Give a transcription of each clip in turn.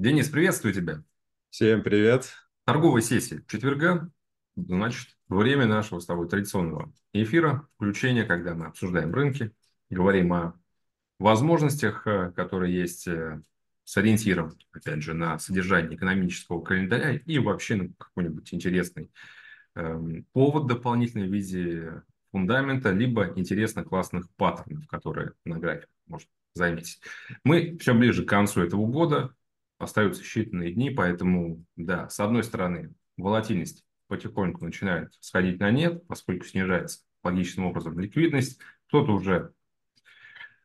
Денис, приветствую тебя. Всем привет. Торговая сессия четверга, значит, время нашего с тобой традиционного эфира, включения, когда мы обсуждаем рынки, говорим о возможностях, э, которые есть э, с ориентиром, опять же, на содержание экономического календаря и вообще на какой-нибудь интересный э, повод дополнительной в виде фундамента, либо интересно классных паттернов, которые на графике можно заметить. Мы все ближе к концу этого года, остаются считанные дни, поэтому, да, с одной стороны, волатильность потихоньку начинает сходить на нет, поскольку снижается логичным образом ликвидность. Кто-то уже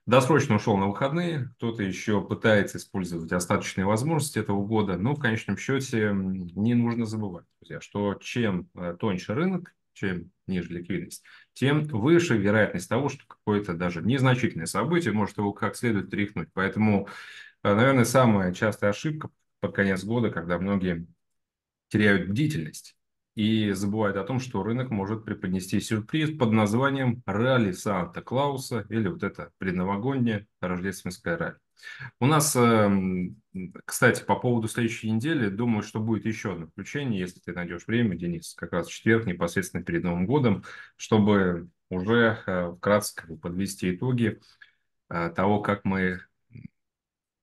досрочно ушел на выходные, кто-то еще пытается использовать остаточные возможности этого года, но в конечном счете не нужно забывать, друзья, что чем э, тоньше рынок, чем ниже ликвидность, тем выше вероятность того, что какое-то даже незначительное событие может его как следует тряхнуть. Поэтому Э, наверное, самая частая ошибка под конец года, когда многие теряют бдительность и забывают о том, что рынок может преподнести сюрприз под названием «Ралли Санта-Клауса» или вот это предновогоднее рождественское ралли. У нас, эм, кстати, по поводу следующей недели, думаю, что будет еще одно включение, если ты найдешь время, Денис, как раз в четверг, непосредственно перед Новым годом, чтобы уже э, вкратце подвести итоги э, того, как мы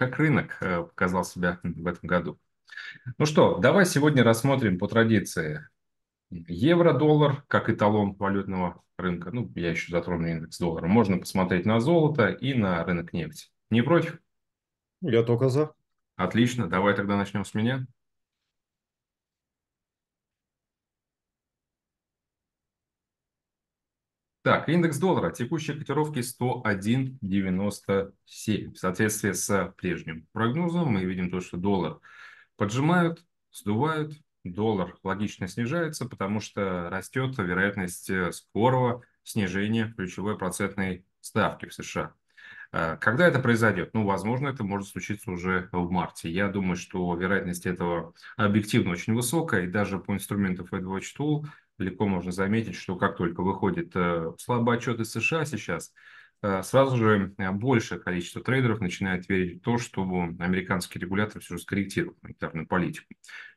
как рынок э, показал себя в этом году. Ну что, давай сегодня рассмотрим по традиции евро-доллар как эталон валютного рынка. Ну, я еще затрону индекс доллара. Можно посмотреть на золото и на рынок нефти. Не против? Я только за. Отлично, давай тогда начнем с меня. Так, индекс доллара. Текущие котировки 101.97. В соответствии с прежним прогнозом мы видим то, что доллар поджимают, сдувают, доллар логично снижается, потому что растет вероятность э, скорого снижения ключевой процентной ставки в США. Э, когда это произойдет? Ну, возможно, это может случиться уже в марте. Я думаю, что вероятность этого объективно очень высокая, и даже по инструменту Fedwatch Tool легко можно заметить, что как только выходит э, слабый отчет из США сейчас, Э, сразу же э, большее количество трейдеров начинает верить в то, что американский регулятор все же скорректирует монетарную политику.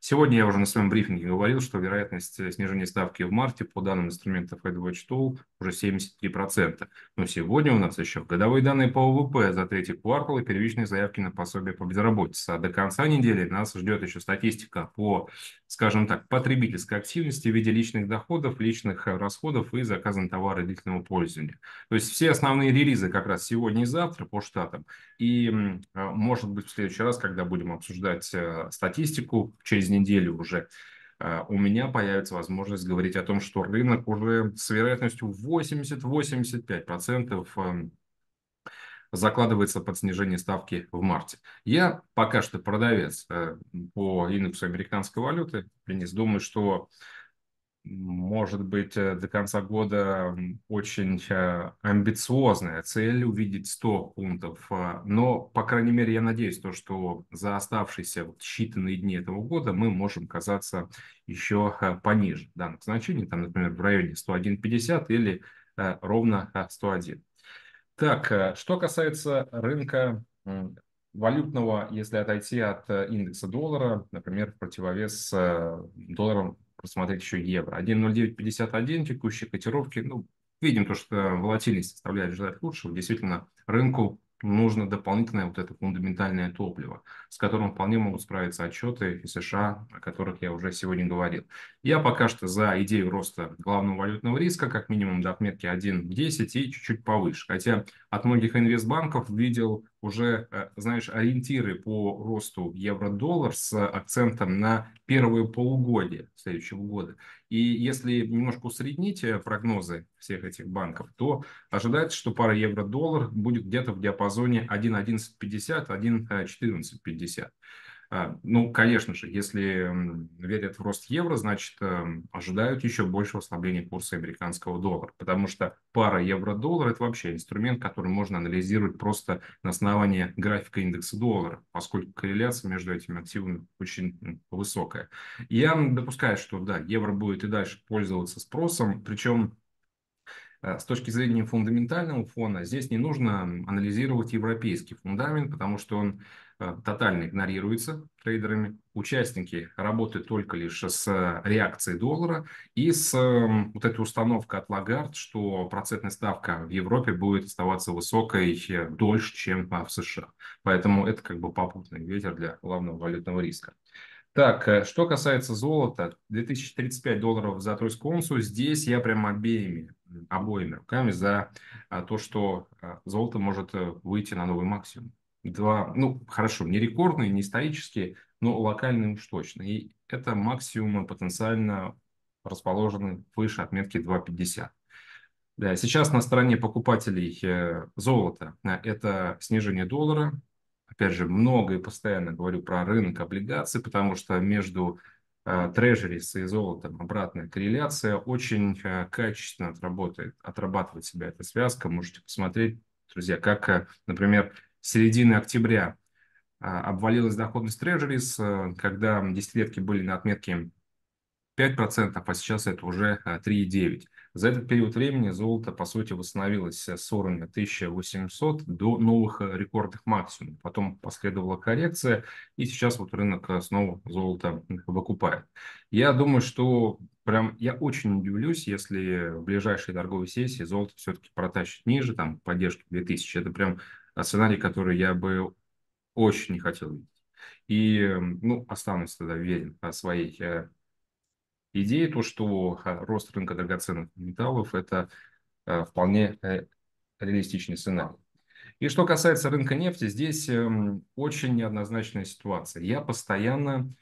Сегодня я уже на своем брифинге говорил, что вероятность э, снижения ставки в марте по данным инструментов FedWatch Tool уже 73%. Но сегодня у нас еще годовые данные по ОВП за третий квартал и первичные заявки на пособие по безработице. А до конца недели нас ждет еще статистика по, скажем так, потребительской активности в виде личных доходов, личных расходов и заказом товара длительного пользования. То есть все основные релизы как раз сегодня и завтра по штатам. И, а, может быть, в следующий раз, когда будем обсуждать э, статистику через неделю уже, а, у меня появится возможность говорить о том, что рынок уже с вероятностью 80-85% эм, закладывается под снижение ставки в марте. Я пока что продавец э, по индексу американской валюты. Денис, думаю, что может быть, э, до конца года очень э, амбициозная цель увидеть 100 пунктов, а, но, по крайней мере, я надеюсь, то, что за оставшиеся считанные дни этого года мы можем казаться еще э, пониже данных значений, там, например, в районе 101.50 или ровно 101. Так, что касается рынка валютного, если отойти от индекса доллара, например, в противовес долларом посмотреть еще евро. 1.0951 текущие котировки. Ну, видим то, что волатильность оставляет ждать лучшего. Действительно, рынку нужно дополнительное вот это фундаментальное топливо, с которым вполне могут справиться отчеты из США, о которых я уже сегодня говорил. Я пока что за идею роста главного валютного риска, как минимум до отметки 1.10 и чуть-чуть повыше. Хотя от многих инвестбанков видел уже, э, знаешь, ориентиры по росту евро-доллар с акцентом на первые полугодие следующего года. И если немножко усреднить э, прогнозы всех этих банков, то ожидается, что пара евро-доллар будет где-то в диапазоне 1.1150-1.1450. А, ну, конечно же, если верят в рост евро, значит, эм, ожидают еще большего ослабления курса американского доллара, потому что пара евро-доллар – это вообще инструмент, который можно анализировать просто на основании графика индекса доллара, поскольку корреляция между этими активами очень высокая. Я допускаю, что, да, евро будет и дальше пользоваться спросом, причем э, с точки зрения фундаментального фона, здесь не нужно анализировать европейский фундамент, потому что он Э, тотально игнорируется трейдерами. Участники работают только лишь с э, реакцией доллара и с эм, вот этой установкой от Лагард, что процентная ставка в Европе будет оставаться высокой э, дольше, чем а, в США. Поэтому это как бы попутный ветер для главного валютного риска. Так, что касается золота, 2035 долларов за тройскую унцию. Здесь я прям обеими, обоими руками за а, то, что золото может выйти на новый максимум два, ну, хорошо, не рекордные, не исторические, но локальные уж точно. И это максимумы потенциально расположены выше отметки 2,50. Да, сейчас на стороне покупателей э, золота э, это снижение доллара. Опять же, много и постоянно говорю про рынок облигаций, потому что между э, трежерис и золотом обратная корреляция очень качественно отработает, отрабатывает себя эта связка. Можете посмотреть, друзья, как, например, середины октября а, обвалилась доходность трежерис, э, когда десятилетки были на отметке 5%, а сейчас это уже 3,9%. А, За этот период времени золото, по сути, восстановилось э, с уровня 1800 до новых э, рекордных максимумов. Потом последовала коррекция, и сейчас вот рынок снова золото выкупает. Я думаю, что прям я очень удивлюсь, если в ближайшей торговой сессии золото все-таки протащит ниже, там поддержки 2000. Это прям сценарий, который я бы очень не хотел видеть. И, эм, ну, останусь тогда верен своей э, идее, то, что э, рост рынка драгоценных металлов – это э, вполне реалистичный сценарий. И что касается рынка нефти, здесь эм, очень неоднозначная ситуация. Я постоянно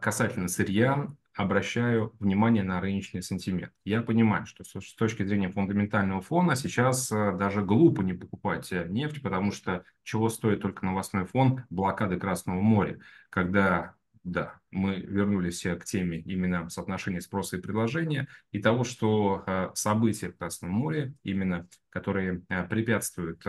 касательно сырья обращаю внимание на рыночный сантимент. Я понимаю, что с точки зрения фундаментального фона сейчас э, даже глупо не покупать э, нефть, потому что чего стоит только новостной фон блокады Красного моря, когда да, мы вернулись э, к теме именно соотношения спроса и предложения и того, что события в Красном море, именно которые препятствуют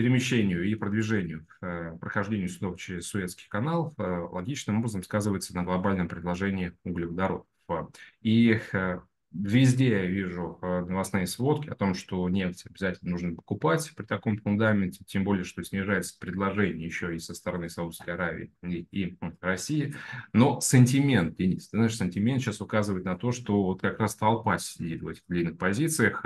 перемещению и продвижению э, прохождению судов через Суэцкий канал э, логичным образом сказывается на глобальном предложении углеводородов. И э, Везде я вижу новостные сводки о том, что нефть обязательно нужно покупать при таком фундаменте, тем более, что снижается предложение еще и со стороны Саудовской Аравии и, и России. Но сантимент, Денис, ты знаешь, сантимент сейчас указывает на то, что вот как раз толпа сидит в этих длинных позициях,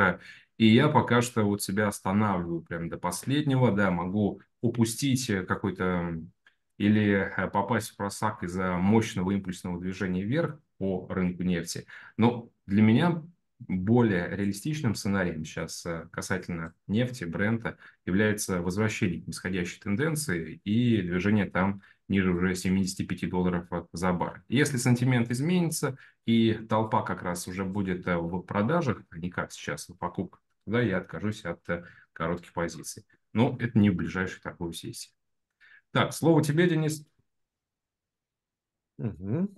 и я пока что вот себя останавливаю прям до последнего, да, могу упустить э, какой-то или э, попасть в просак из-за мощного импульсного движения вверх по рынку нефти. Но для меня более реалистичным сценарием сейчас э, касательно нефти, бренда, является возвращение к нисходящей тенденции и движение там ниже уже 75 долларов за бар. Если сантимент изменится и толпа как раз уже будет в продажах, а не как сейчас в покупках, тогда я откажусь от э, коротких позиций. Но это не в ближайшей торговой сессии. Так, слово тебе, Денис. Угу.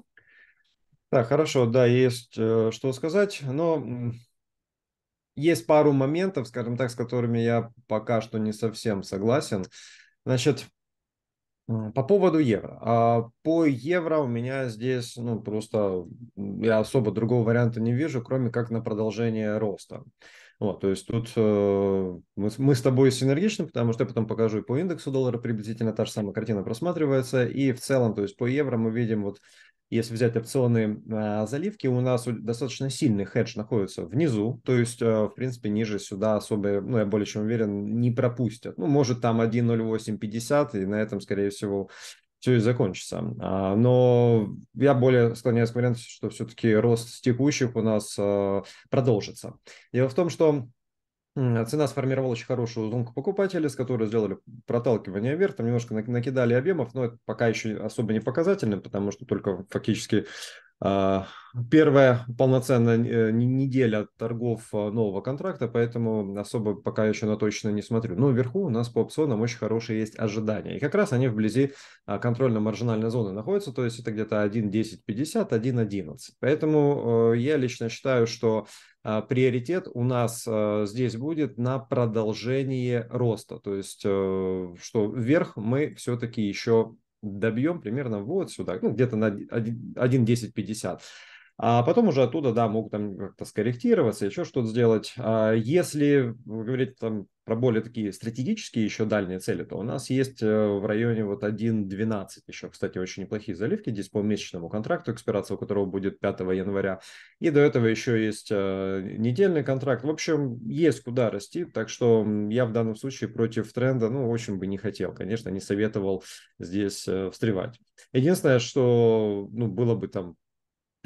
Так, хорошо, да, есть э, что сказать, но есть пару моментов, скажем так, с которыми я пока что не совсем согласен. Значит, по поводу евро. А, по евро у меня здесь, ну, просто я особо другого варианта не вижу, кроме как на продолжение роста. Вот, то есть тут э, мы, мы с тобой синергичны, потому что я потом покажу и по индексу доллара приблизительно та же самая картина просматривается, и в целом, то есть по евро мы видим вот если взять опционы а, заливки, у нас достаточно сильный хедж находится внизу, то есть, а, в принципе, ниже сюда особо, ну, я более чем уверен, не пропустят. Ну, может, там 1.0850, и на этом, скорее всего, все и закончится. А, но я более склоняюсь к варианту, что все-таки рост с текущих у нас а, продолжится. Дело в том, что Цена сформировала очень хорошую лунку покупателей, с которой сделали проталкивание вверх, там немножко накидали объемов, но это пока еще особо не показательным, потому что только фактически а, первая полноценная э, неделя торгов э, нового контракта, поэтому особо пока еще на точно не смотрю. Но вверху у нас по опционам очень хорошие есть ожидания. И как раз они вблизи а, контрольно-маржинальной зоны находятся, то есть это где-то 1.10.50, 1.11. Поэтому э, я лично считаю, что а, приоритет у нас здесь будет на продолжение роста. То есть, что вверх мы все-таки еще добьем примерно вот сюда, ну, где-то на 1.10.50. А потом уже оттуда, да, могут там как-то скорректироваться, еще что-то сделать. А если говорить там про более такие стратегические еще дальние цели, то у нас есть э, в районе вот 1.12 еще, кстати, очень неплохие заливки. Здесь по месячному контракту, экспирация у которого будет 5 января. И до этого еще есть э, недельный контракт. В общем, есть куда расти, так что я в данном случае против тренда, ну, очень бы не хотел. Конечно, не советовал здесь э, встревать. Единственное, что ну, было бы там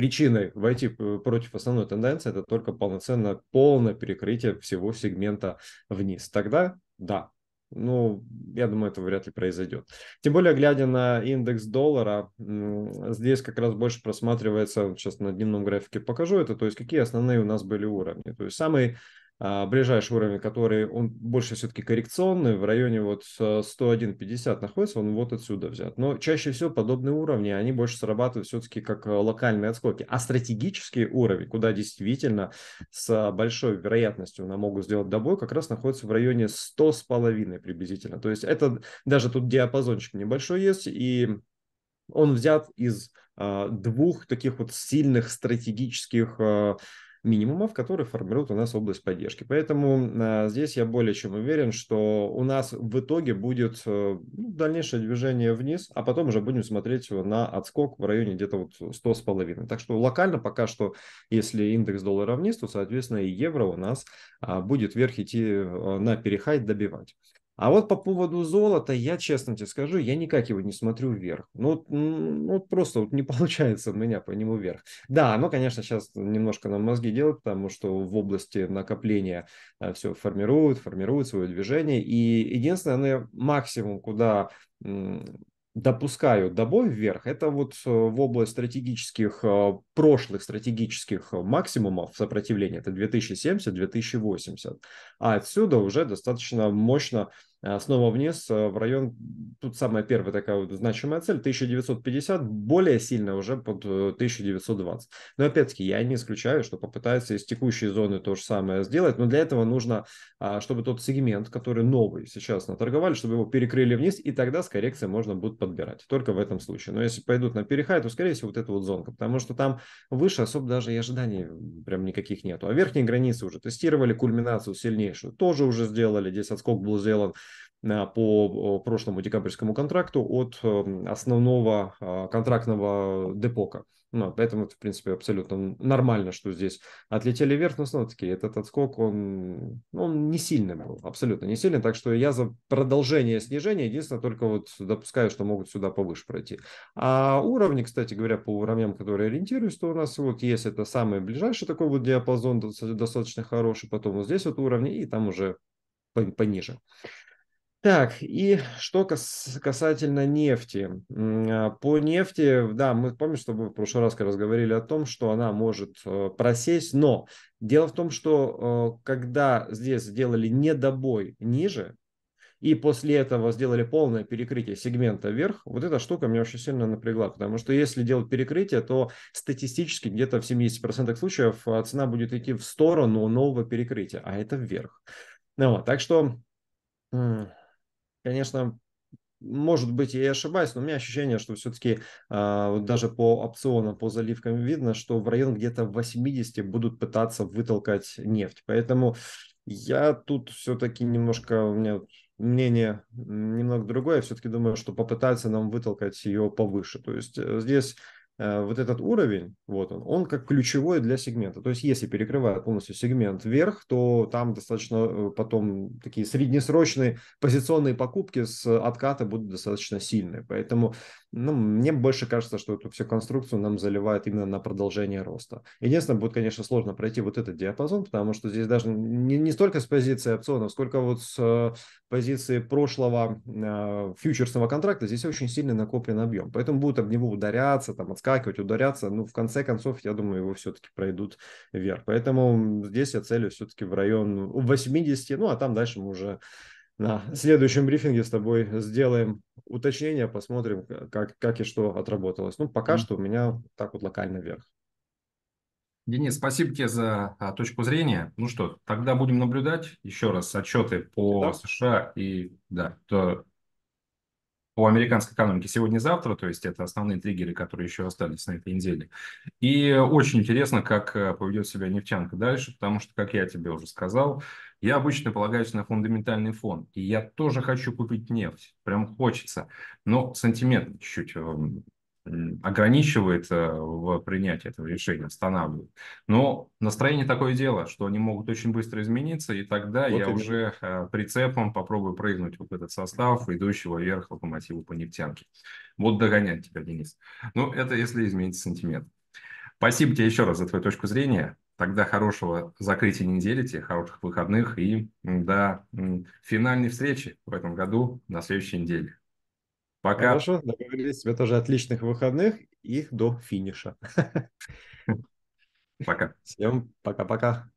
причиной войти против основной тенденции это только полноценное, полное перекрытие всего сегмента вниз. Тогда да, ну, я думаю, это вряд ли произойдет. Тем более, глядя на индекс доллара, здесь как раз больше просматривается, сейчас на дневном графике покажу это, то есть какие основные у нас были уровни. То есть самый а, ближайший уровень, который он больше все-таки коррекционный, в районе вот 101.50 э, находится, он вот отсюда взят. Но чаще всего подобные уровни, они больше срабатывают все-таки как э, локальные отскоки. А стратегический уровень, куда действительно с э, большой вероятностью нам могут сделать добой, как раз находится в районе 100,5 приблизительно. То есть это даже тут диапазончик небольшой есть, и он взят из двух таких вот сильных стратегических минимумов, которые формируют у нас область поддержки. Поэтому а, здесь я более чем уверен, что у нас в итоге будет э, ну, дальнейшее движение вниз, а потом уже будем смотреть на отскок в районе где-то вот 100 с половиной. Так что локально пока что, если индекс доллара вниз, то, соответственно, и евро у нас а, будет вверх идти э, на перехайт добивать. А вот по поводу золота, я честно тебе скажу, я никак его не смотрю вверх. Ну, ну просто вот не получается у меня по нему вверх. Да, оно, конечно, сейчас немножко на мозги делает, потому что в области накопления э, все формирует, формирует свое движение. И единственное, ну, максимум, куда допускаю добой вверх, это вот э, в область стратегических, э, прошлых стратегических максимумов сопротивления, это 2070-2080. А отсюда уже достаточно мощно Э, снова вниз э, в район, тут самая первая такая вот значимая цель, 1950, более сильно уже под 1920. Э, но опять-таки я не исключаю, что попытаются из текущей зоны то же самое сделать, но для этого нужно, а, чтобы тот сегмент, который новый сейчас наторговали, чтобы его перекрыли вниз, и тогда с коррекцией можно будет подбирать, только в этом случае. Но если пойдут на перехай, то скорее всего вот эта вот зонка, потому что там выше особо даже и ожиданий прям никаких нету. А верхние границы уже тестировали, кульминацию сильнейшую тоже уже сделали, здесь отскок был сделан Э, по э, прошлому декабрьскому контракту от эм, основного а, контрактного депока. Ну, поэтому в принципе, абсолютно нормально, что здесь отлетели вверх, но снова-таки этот отскок, он, он не сильный был, абсолютно не сильный, так что я за продолжение снижения, единственное, только вот допускаю, что могут сюда повыше пройти. А уровни, кстати говоря, по уровням, которые ориентируюсь, то у нас вот есть это самый ближайший такой вот диапазон достаточно хороший, потом вот здесь вот уровни и там уже пониже. Так, и что кас касательно нефти. А, по нефти, да, мы помним, что мы в прошлый раз разговаривали о том, что она может э, просесть, но дело в том, что э, когда здесь сделали недобой ниже, и после этого сделали полное перекрытие сегмента вверх, вот эта штука меня очень сильно напрягла, потому что если делать перекрытие, то статистически где-то в 70% случаев а, цена будет идти в сторону нового перекрытия, а это вверх. Ну, вот, так что конечно, может быть, я и ошибаюсь, но у меня ощущение, что все-таки э, а, даже по опционам, по заливкам видно, что в район где-то 80 будут пытаться вытолкать нефть. Поэтому я тут все-таки немножко, у меня мнение немного другое. Я все-таки думаю, что попытаются нам вытолкать ее повыше. То есть э, здесь Э, вот этот уровень, вот он, он как ключевой для сегмента. То есть, если перекрывает полностью сегмент вверх, то там достаточно э, потом такие среднесрочные позиционные покупки с отката будут достаточно сильные. Поэтому ну, мне больше кажется, что эту всю конструкцию нам заливают именно на продолжение роста. Единственное, будет, конечно, сложно пройти вот этот диапазон, потому что здесь даже не, не столько с позиции опционов, сколько вот с э, позиции прошлого э, фьючерсного контракта, здесь очень сильный накоплен объем. Поэтому будут об него ударяться, там, отскакивать, ударяться. Ну, в конце концов, я думаю, его все-таки пройдут вверх. Поэтому здесь я целю все-таки в район 80, ну, а там дальше мы уже на следующем брифинге с тобой сделаем уточнения, посмотрим, как, как и что отработалось. Ну, пока mm-hmm. что у меня так вот локально вверх. Денис, спасибо тебе за а, точку зрения. Ну что, тогда будем наблюдать еще раз отчеты по да. США и да, то, по американской экономике сегодня-завтра, то есть это основные триггеры, которые еще остались на этой неделе. И очень интересно, как э, поведет себя нефтянка дальше, потому что, как я тебе уже сказал, я обычно полагаюсь на фундаментальный фон, и я тоже хочу купить нефть, прям хочется, но сантиметр чуть-чуть эм, ограничивает э, в принятии этого решения, останавливает. Но настроение такое дело, что они могут очень быстро измениться, и тогда вот я именно. уже э, прицепом попробую прыгнуть вот этот состав, идущего вверх локомотива по нефтянке. Вот догонять тебя, Денис. Ну, это если изменится сантимент. Спасибо тебе еще раз за твою точку зрения. Тогда хорошего закрытия недели, тебе хороших выходных и до финальной встречи в этом году на следующей неделе. Пока. Хорошо, договорились. Тебе тоже отличных выходных и до финиша. Пока. Всем пока-пока.